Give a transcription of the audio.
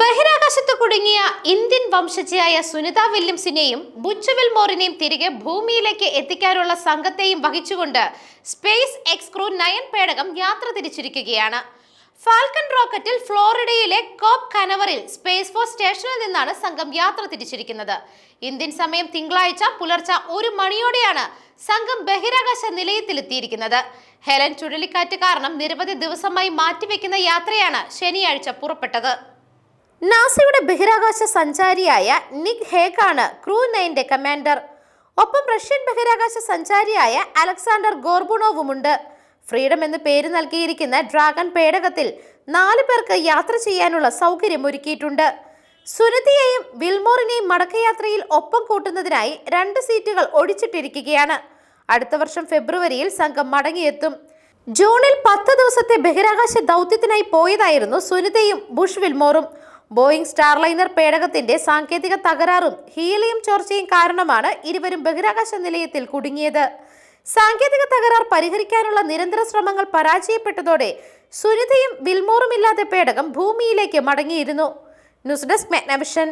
ബഹിരാകാശത്ത് കുടുങ്ങിയ ഇന്ത്യൻ വംശജയായ സുനിത വില്യംസിനെയും ബുച്ചുവിൽ മോറിനെയും തിരികെ ഭൂമിയിലേക്ക് എത്തിക്കാനുള്ള സംഘത്തെയും വഹിച്ചുകൊണ്ട് സ്പേസ് എക്സ്ക്രൂ നയൻ പേടകം യാത്ര തിരിച്ചിരിക്കുകയാണ് ഫാൽക്കൺ റോക്കറ്റിൽ ഫ്ലോറിഡയിലെ കോപ് കനവറിൽ സ്പേസ് ഫോഴ്സ് സ്റ്റേഷനിൽ നിന്നാണ് സംഘം യാത്ര തിരിച്ചിരിക്കുന്നത് ഇന്ത്യൻ സമയം തിങ്കളാഴ്ച പുലർച്ചെ ഒരു മണിയോടെയാണ് സംഘം ബഹിരാകാശ നിലയത്തിലെത്തിയിരിക്കുന്നത് ഹെലൻ ചുഴലിക്കാറ്റ് കാരണം നിരവധി ദിവസമായി മാറ്റിവെക്കുന്ന യാത്രയാണ് ശനിയാഴ്ച പുറപ്പെട്ടത് നാസയുടെ ബഹിരാകാശ സഞ്ചാരിയായ നിക് ആണ് ക്രൂ നയന്റെ കമാൻഡർ ഒപ്പം റഷ്യൻ ബഹിരാകാശ സഞ്ചാരിയായ അലക്സാണ്ടർ ഗോർബുണോവുമുണ്ട് ഫ്രീഡം എന്ന് പേര് നൽകിയിരിക്കുന്ന ഡ്രാഗൺ പേടകത്തിൽ നാല് പേർക്ക് യാത്ര ചെയ്യാനുള്ള സൗകര്യം ഒരുക്കിയിട്ടുണ്ട് സുരതിയെയും വിൽമോറിനെയും മടക്കയാത്രയിൽ ഒപ്പം കൂട്ടുന്നതിനായി രണ്ട് സീറ്റുകൾ ഒഴിച്ചിട്ടിരിക്കുകയാണ് അടുത്ത വർഷം ഫെബ്രുവരിയിൽ സംഘം മടങ്ങിയെത്തും ജൂണിൽ പത്ത് ദിവസത്തെ ബഹിരാകാശ ദൗത്യത്തിനായി പോയതായിരുന്നു സുനിതയും ബുഷ് വിൽമോറും ബോയിങ് സ്റ്റാർലൈനർ പേടകത്തിന്റെ സാങ്കേതിക തകരാറും ഹീലിയം ചോർച്ചയും കാരണമാണ് ഇരുവരും ബഹിരാകാശ നിലയത്തിൽ കുടുങ്ങിയത് സാങ്കേതിക തകരാർ പരിഹരിക്കാനുള്ള നിരന്തര ശ്രമങ്ങൾ പരാജയപ്പെട്ടതോടെ സുനിതയും വിൽമോറുമില്ലാതെ പേടകം ഭൂമിയിലേക്ക് മടങ്ങിയിരുന്നു ന്യൂസ് ഡെസ്ക് മെഗ്നവിഷൻ